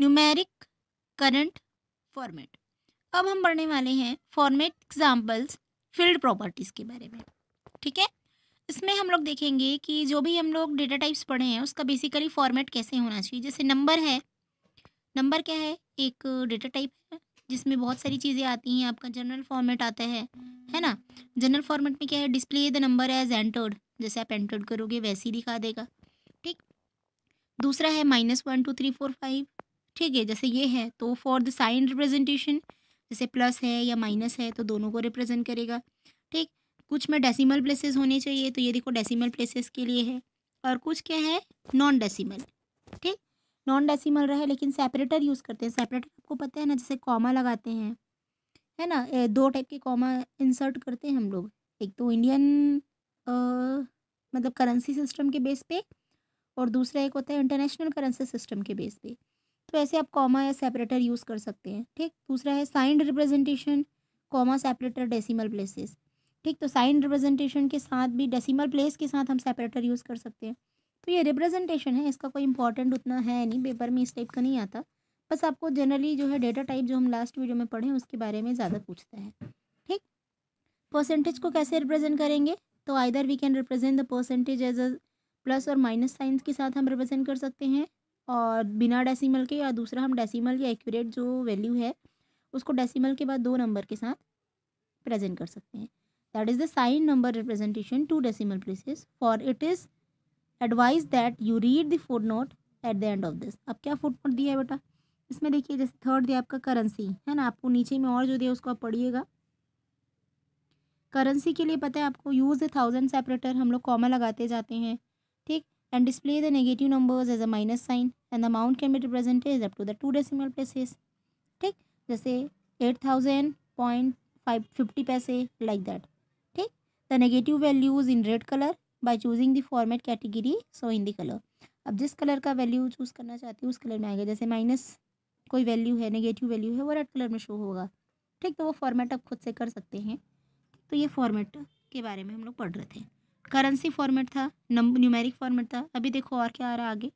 Numeric current format अब हम पढ़ने वाले हैं फॉर्मेट एग्जाम्पल्स फील्ड प्रॉपर्टीज़ के बारे में ठीक है इसमें हम लोग देखेंगे कि जो भी हम लोग डेटा टाइप्स पढ़े हैं उसका बेसिकली फॉर्मेट कैसे होना चाहिए जैसे नंबर है नंबर क्या है एक डेटा टाइप है जिसमें बहुत सारी चीज़ें आती हैं आपका जनरल फॉर्मेट आता है है ना जनरल फॉर्मेट में क्या है display the number as entered जैसे आप एंटर्ड करोगे वैसे ही दिखा देगा ठीक दूसरा है minus one two three four five ठीक है जैसे ये है तो फॉर द साइन रिप्रेजेंटेशन जैसे प्लस है या माइनस है तो दोनों को रिप्रेजेंट करेगा ठीक कुछ में डेसिमल प्लेसेस होने चाहिए तो ये देखो डेसिमल प्लेसेस के लिए है और कुछ क्या है नॉन डेसिमल ठीक नॉन डेसिमल रहे लेकिन सेपरेटर यूज़ करते हैं सेपरेटर आपको पता है ना जैसे कॉमा लगाते हैं है ना दो टाइप के कॉमा इंसर्ट करते हैं हम लोग एक तो इंडियन आ, मतलब करेंसी सिस्टम के बेस पे और दूसरा एक होता है इंटरनेशनल करेंसी सिस्टम के बेस पे तो ऐसे आप कॉमा या सेपरेटर यूज़ कर सकते हैं ठीक दूसरा है signed representation comma separator decimal places ठीक तो साइन रिप्रेजेंटेशन के साथ भी डेसिमल प्लेस के साथ हम सेपरेटर यूज़ कर सकते हैं तो ये रिप्रेजेंटेशन है इसका कोई इंपॉर्टेंट उतना है नहीं पेपर में इस टाइप का नहीं आता बस आपको जनरली जो है डेटा टाइप जो हम लास्ट वीडियो में पढ़े उसके बारे में ज़्यादा पूछता है ठीक परसेंटेज को कैसे रिप्रेजेंट करेंगे तो either we can represent the percentage as a plus और माइनस साइंस के साथ हम रिप्रेजेंट कर सकते हैं और बिना डेसिमल के या दूसरा हम डेसिमल या एक्यूरेट जो वैल्यू है उसको डेसिमल के बाद दो नंबर के साथ प्रेजेंट कर सकते हैं that is the sign number representation two decimal places for it is advise that you read the footnote at the end of this अब क्या फुट नोट दिया है बेटा इसमें देखिए जैसे थर्ड दिया आपका करेंसी है ना आपको नीचे में और जो दिया उसको आप पढ़िएगा करेंसी के लिए पता है आपको यूज़ द थाउजेंड सेपरेटर हम लोग कॉमा लगाते जाते हैं ठीक and display the negative numbers as a minus sign and the amount can be represented up to the two decimal places ठीक जैसे eight thousand point five fifty पैसे like that ठीक the negative values in red colour by choosing the format category so in the colour अब जिस colour का value choose करना चाहती हूँ उस कलर में आएगा जैसे माइनस कोई वैल्यू है नेगेटिव वैल्यू है वो रेड कलर में शो होगा ठीक तो वो फॉर्मेट आप खुद से कर सकते हैं तो ये फॉर्मेट के बारे में हम लोग पढ़ रहे थे करेंसी फॉर्मेट था न्यूमेरिक फॉर्मेट था अभी देखो और क्या आ रहा है आगे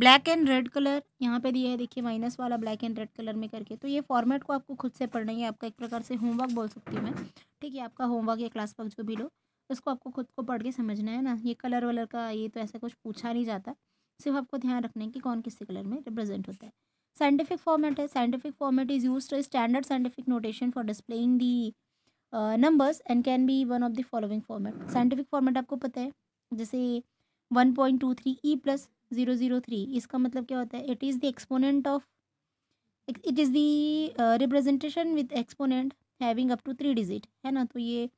ब्लैक एंड रेड कलर यहाँ पे दिया है देखिए माइनस वाला ब्लैक एंड रेड कलर में करके तो ये फॉर्मेट को आपको खुद से पढ़ना है आपका एक प्रकार से होमवर्क बोल सकती हूँ मैं ठीक है आपका होमवर्क या क्लास वर्क जो भी लो उसको आपको खुद को पढ़ के समझना है ना ये कलर वलर का ये तो ऐसा कुछ पूछा नहीं जाता सिर्फ आपको ध्यान रखना है कि कौन किस कलर में रिप्रेजेंट होता है साइंटिफिक फॉर्मेट है scientific format is use standard scientific notation for displaying the numbers and can be one of the following format scientific format आपको पता है जैसे one point two three E plus zero zero three इसका मतलब क्या होता है it is the exponent of it is the representation with exponent having up to three digit है ना तो ये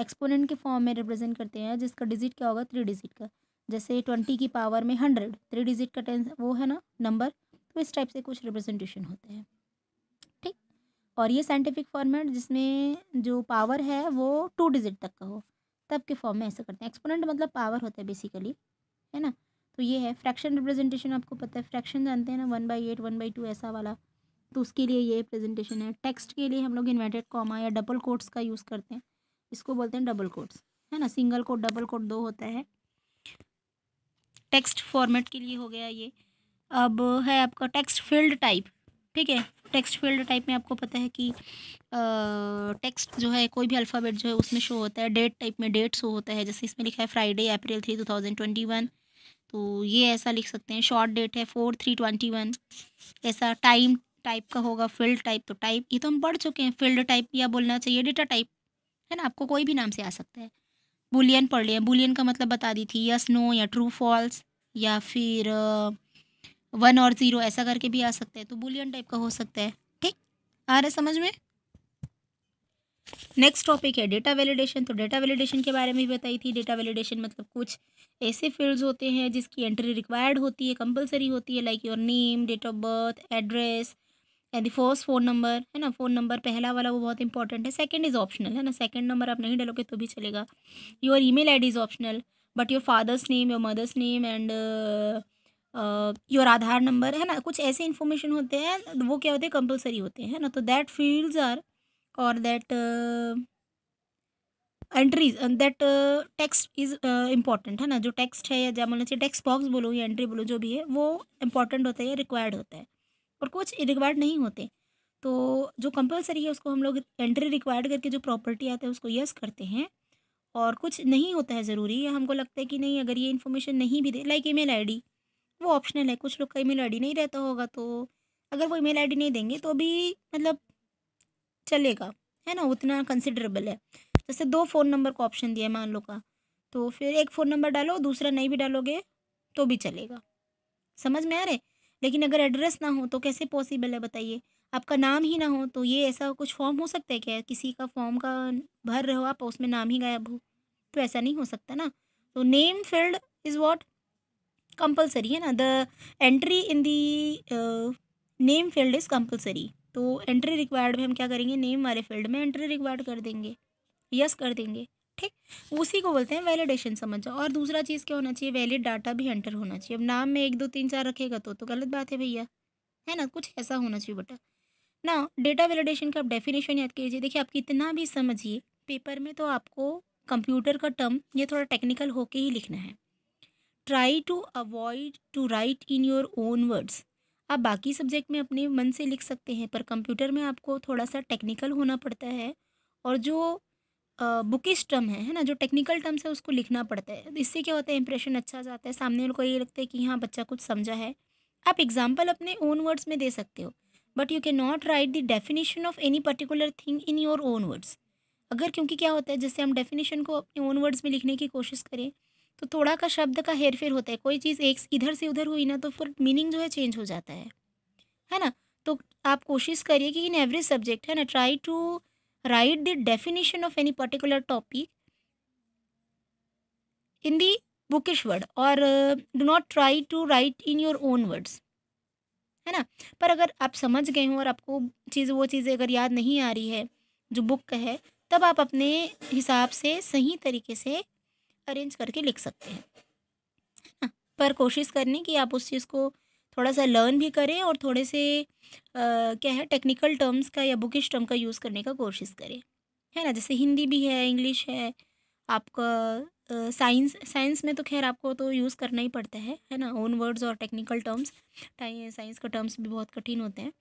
एक्सपोनेंट के फॉर्म में रिप्रेजेंट करते हैं जिसका डिजिट क्या होगा थ्री डिजिट का जैसे ट्वेंटी की पावर में हंड्रेड थ्री डिजिट का टेंस वो है ना नंबर तो इस टाइप से कुछ रिप्रेजेंटेशन होते हैं और ये साइंटिफिक फॉर्मेट जिसमें जो पावर है वो टू डिजिट तक का हो तब के फॉर्म में ऐसा करते हैं एक्सपोनेंट मतलब पावर होता है बेसिकली है ना तो ये है फ्रैक्शन रिप्रेजेंटेशन आपको पता है फ्रैक्शन जानते हैं ना one by eight one by two ऐसा वाला तो उसके लिए ये प्रेजेंटेशन है टेक्स्ट के लिए हम लोग इन्वर्टेड कॉमा या डबल कोट्स का यूज़ करते हैं इसको बोलते हैं डबल कोट्स है ना सिंगल कोट डबल कोट दो होता है टेक्स्ट फॉर्मेट के लिए हो गया ये अब है आपका टेक्स्ट फील्ड टाइप ठीक है टेक्स्ट फील्ड टाइप में आपको पता है कि टेक्स्ट जो है कोई भी अल्फ़ाबेट जो है उसमें शो होता है डेट टाइप में डेट शो होता है जैसे इसमें लिखा है Friday April three two thousand twenty one तो ये ऐसा लिख सकते हैं शॉर्ट डेट है फोर थ्री ट्वेंटी वन ऐसा टाइम टाइप का होगा फील्ड टाइप तो टाइप ये तो हम पढ़ चुके हैं फील्ड टाइप या बोलना चाहिए डेटा टाइप है ना आपको कोई भी नाम से आ सकता है बुलियन पढ़ लिया बुलियन का मतलब बता दी थी यस नो या ट्रू फॉल्स या फिर वन और ज़ीरो ऐसा करके भी आ सकता है तो बुलियन टाइप का हो सकता है ठीक आ रहा है समझ में नेक्स्ट टॉपिक है डेटा वैलिडेशन तो डेटा वैलिडेशन के बारे में भी बताई थी डेटा वैलिडेशन मतलब कुछ ऐसे फील्ड्स होते हैं जिसकी एंट्री रिक्वायर्ड होती है कंपलसरी होती है like your name date of birth address and first phone number है ना फ़ोन नंबर पहला वाला वो बहुत इंपॉर्टेंट है सेकंड इज़ ऑप्शनल है ना सेकंड नंबर आप नहीं डालोगे तो भी चलेगा your email ID is optional but your father's name your mother's name and your Aadhaar number है ना कुछ ऐसे इन्फॉर्मेशन होते हैं वो क्या होते हैं कंपलसरी होते हैं ना तो दैट फील्ड्स आर और that entries that text is important है ना जो टेक्स्ट है या जहाँ बोलना चाहिए टेक्स्ट बॉक्स बोलो या एंट्री बोलो जो भी है वो इम्पॉर्टेंट होता है या रिक्वायर्ड होता है और कुछ रिक्वायर्ड नहीं होते तो जो कंपलसरी है उसको हम लोग एंट्री रिक्वायर्ड करके जो प्रॉपर्टी आता है उसको यस करते हैं और कुछ नहीं होता है ज़रूरी हमको लगता है कि नहीं अगर ये इन्फॉर्मेशन नहीं भी दे लाइक ई मेल आई वो ऑप्शनल है कुछ लोग का ईमेल आईडी नहीं रहता होगा तो अगर वो ईमेल आईडी नहीं देंगे तो भी मतलब चलेगा है ना उतना कंसिडरेबल है जैसे दो फ़ोन नंबर का ऑप्शन दिया है मान लो का तो फिर एक फ़ोन नंबर डालो दूसरा नहीं भी डालोगे तो भी चलेगा समझ में आ रहे लेकिन अगर एड्रेस ना हो तो कैसे पॉसिबल है बताइए आपका नाम ही ना हो तो ये ऐसा कुछ फॉर्म हो सकता है क्या किसी का फॉर्म का भर रहे हो आप उसमें नाम ही गायब हो तो ऐसा नहीं हो सकता ना तो name field is what compulsory है ना the entry in the name field is compulsory तो एंट्री रिक्वायर्ड में हम क्या करेंगे नेम वाले फील्ड में एंट्री रिक्वायर्ड कर देंगे यस कर देंगे ठीक उसी को बोलते हैं वैलिडेशन समझ जाओ और दूसरा चीज़ क्या होना चाहिए वैलिड डाटा भी एंटर होना चाहिए अब नाम में एक दो तीन चार रखेगा तो तो गलत बात है भैया है ना कुछ ऐसा होना चाहिए बेटा ना डेटा वैलिडेशन का आप डेफिनेशन याद कीजिए देखिए आप कितना भी समझिए पेपर में तो आपको कंप्यूटर का टर्म ये थोड़ा टेक्निकल होके ही लिखना है try to avoid to write in your own words आप बाकी सब्जेक्ट में अपने मन से लिख सकते हैं पर कंप्यूटर में आपको थोड़ा सा टेक्निकल होना पड़ता है और जो बुकिश टर्म है है ना जो टेक्निकल टर्म्स है उसको लिखना पड़ता है इससे क्या होता है इंप्रेशन अच्छा जाता है सामने वाले को ये लगता है कि हाँ बच्चा कुछ समझा है आप एग्जाम्पल अपने ओन वर्ड्स में दे सकते हो but you can not write the definition of any particular thing in your own words अगर क्योंकि क्या होता है जैसे हम डेफिनेशन को अपने ओन वर्ड्स में लिखने की कोशिश करें तो थोड़ा का शब्द का हेर फेर होता है कोई चीज़ एक इधर से उधर हुई ना तो फिर मीनिंग जो है चेंज हो जाता है है ना तो आप कोशिश करिए कि इन एवरी सब्जेक्ट है ना try to write the definition of any particular topic in the bookish word और do not try to write in your own words है ना पर अगर आप समझ गए हों और आपको चीज़ वो चीज़ें अगर याद नहीं आ रही है जो बुक का है तब आप अपने हिसाब से सही तरीके से अरेंज करके लिख सकते हैं हाँ, पर कोशिश करनी कि आप उस चीज़ को थोड़ा सा लर्न भी करें और थोड़े से आ, क्या है टेक्निकल टर्म्स का या बुकिश टर्म का यूज़ करने का कोशिश करें है ना जैसे हिंदी भी है इंग्लिश है आपका साइंस साइंस में तो खैर आपको तो यूज़ करना ही पड़ता है है ना ओन वर्ड्स और टेक्निकल टर्म्स साइंस का टर्म्स भी बहुत कठिन होते हैं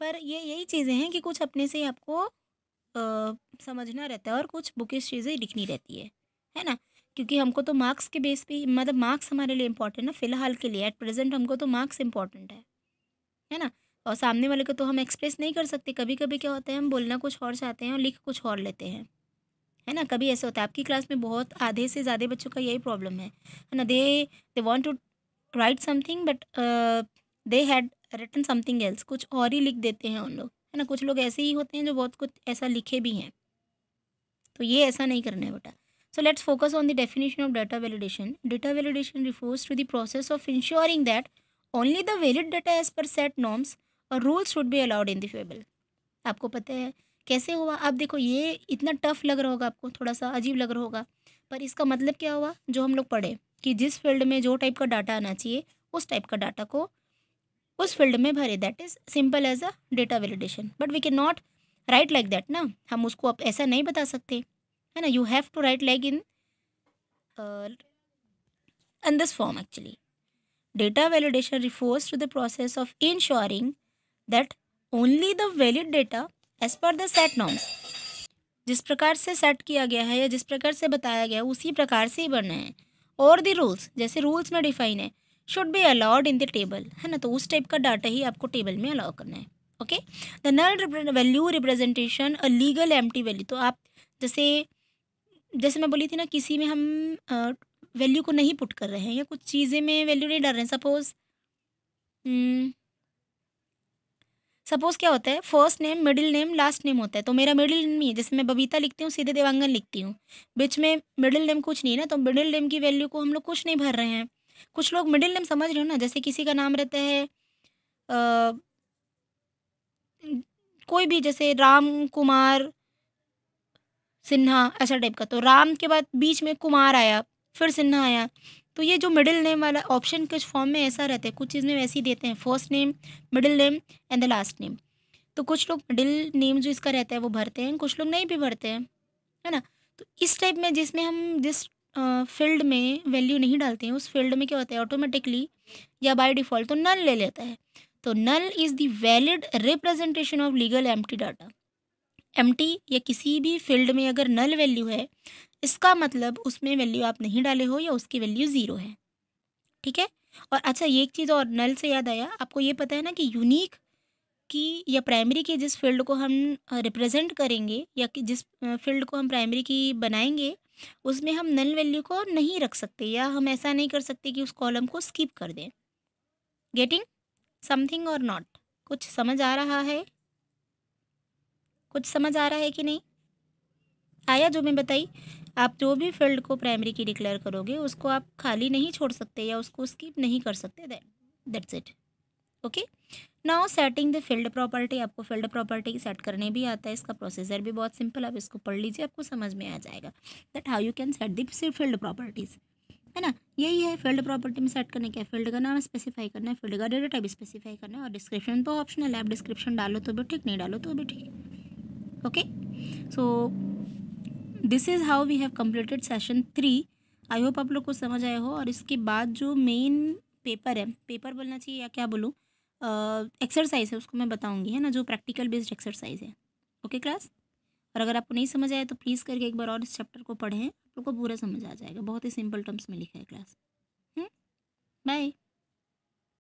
पर ये यही चीज़ें हैं कि कुछ अपने से आपको आ, समझना रहता है और कुछ बुकिश चीज़ें लिखनी रहती है है ना क्योंकि हमको तो मार्क्स के बेस पे मतलब मार्क्स हमारे लिए इंपॉर्टेंट है फ़िलहाल के लिए एट प्रेजेंट हमको तो मार्क्स इंपॉर्टेंट है है ना और सामने वाले को तो हम एक्सप्रेस नहीं कर सकते कभी कभी क्या होता है हम बोलना कुछ और चाहते हैं और लिख कुछ और लेते हैं है ना कभी ऐसा होता है आपकी क्लास में बहुत आधे से ज़्यादा बच्चों का यही प्रॉब्लम है है ना they they want to write something but they had written something else कुछ और ही लिख देते हैं उन लोग है ना कुछ लोग ऐसे ही होते हैं जो बहुत कुछ ऐसा लिखे भी हैं तो ये ऐसा नहीं करना है बेटा So let's focus on the definition of data validation. Data validation refers to the process of ensuring that only the valid data as per set norms or rules should be allowed in the fable. आपको पता है कैसे हुआ आप देखो ये इतना tough लग रहा होगा आपको थोड़ा सा अजीब लग रहा होगा पर इसका मतलब क्या हुआ जो हम लोग पढ़े कि जिस फील्ड में जो टाइप का डाटा आना चाहिए उस टाइप का डाटा को उस फील्ड में भरे that is simple as a data validation but we can not write like that ना हम उसको आप ऐसा नहीं बता सकते है ना you have to write like in in this form actually data validation refers to the process of ensuring that only the valid data as per the set norms जिस प्रकार से सेट किया गया है या जिस प्रकार से बताया गया है उसी प्रकार से ही बनना है और द रूल्स जैसे रूल्स में डिफाइन है should be allowed in the table है ना तो उस टाइप का डाटा ही आपको टेबल में अलाउ करना है okay the null value representation a legal empty value तो आप जैसे जैसे मैं बोली थी ना किसी में हम वैल्यू को नहीं पुट कर रहे हैं या कुछ चीज़ें में वैल्यू नहीं डाल रहे हैं सपोज़ सपोज़ हम्म, क्या होता है first name middle name last name होता है तो मेरा मिडिल नेम ही है जैसे मैं बबीता लिखती हूँ सीधे देवांगन लिखती हूँ बीच में मिडिल नेम कुछ नहीं है ना तो मिडिल नेम की वैल्यू को हम लोग कुछ नहीं भर रहे हैं कुछ लोग मिडिल नेम समझ रहे हो ना जैसे किसी का नाम रहता है आ, कोई भी जैसे राम कुमार सिन्हा ऐसा टाइप का तो राम के बाद बीच में कुमार आया फिर सिन्हा आया तो ये जो मिडिल नेम वाला ऑप्शन कुछ फॉर्म में ऐसा रहता है कुछ चीज़ में वैसे ही देते हैं first name middle name and the last name तो कुछ लोग मिडिल नेम जो इसका रहता है वो भरते हैं कुछ लोग नहीं भी भरते हैं है ना तो इस टाइप में जिसमें हम जिस फील्ड में वैल्यू नहीं डालते हैं उस फील्ड में क्या होता है ऑटोमेटिकली या बाय डिफ़ॉल्ट तो नल ले लेता है तो null is the valid representation of legal empty data um या किसी भी फील्ड में अगर नल वैल्यू है इसका मतलब उसमें वैल्यू आप नहीं डाले हो या उसकी वैल्यू ज़ीरो है ठीक है और अच्छा ये एक चीज़ और नल से याद आया आपको ये पता है ना कि यूनिक की या प्राइमरी के जिस फील्ड को हम रिप्रेजेंट करेंगे या कि जिस फील्ड को हम प्राइमरी की बनाएंगे उसमें हम नल वैल्यू को नहीं रख सकते या हम ऐसा नहीं कर सकते कि उस कॉलम को स्किप कर दें गेटिंग समथिंग और नॉट कुछ समझ आ रहा है कुछ समझ आ रहा है कि नहीं आया जो मैं बताई आप जो भी फील्ड को प्राइमरी की डिक्लेयर करोगे उसको आप खाली नहीं छोड़ सकते या उसको स्किप नहीं कर सकते that's it okay now setting the field property आपको फील्ड प्रॉपर्टी सेट करने भी आता है इसका प्रोसीजर भी बहुत सिंपल आप इसको पढ़ लीजिए आपको समझ में आ जाएगा that how you can set the field properties है ना यही है फील्ड प्रॉपर्टी में सेट करने क्या फील्ड का नाम स्पेसिफाई करना है फील्ड का डेटा टाइप स्पेसिफाई करना है और डिस्क्रिप्शन तो ऑप्शनल है आप डिस्क्रिप्शन डालो तो भी ठीक नहीं डालो तो भी ठीक है okay so this is how we have completed session three I hope आप लोग को समझ आया हो और इसके बाद जो मेन पेपर है पेपर बोलना चाहिए या क्या बोलूँ एक्सरसाइज है उसको मैं बताऊँगी है ना जो प्रैक्टिकल बेस्ड एक्सरसाइज है ओके क्लास और अगर आपको नहीं समझ आया तो प्लीज़ करके एक बार और इस चैप्टर को पढ़ें आप लोग को पूरा समझ आ जाएगा बहुत ही सिंपल टर्म्स में लिखा है क्लास हम्म? बाय